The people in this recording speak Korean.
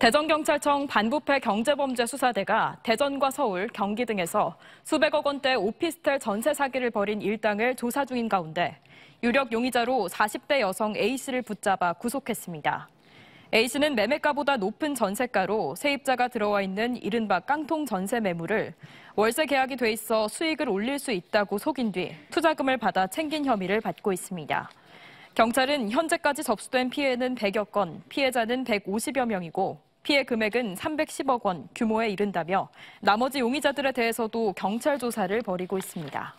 대전경찰청 반부패 경제범죄수사대가 대전과 서울, 경기 등에서 수백억 원대 오피스텔 전세 사기를 벌인 일당을 조사 중인 가운데 유력 용의자로 40대 여성 A씨를 붙잡아 구속했습니다. A씨는 매매가보다 높은 전세가로 세입자가 들어와 있는 이른바 깡통 전세 매물을 월세 계약이 돼 있어 수익을 올릴 수 있다고 속인 뒤 투자금을 받아 챙긴 혐의를 받고 있습니다. 경찰은 현재까지 접수된 피해는 100여 건, 피해자는 150여 명이고 피해 금액은 310억 원 규모에 이른다며 나머지 용의자들에 대해서도 경찰 조사를 벌이고 있습니다.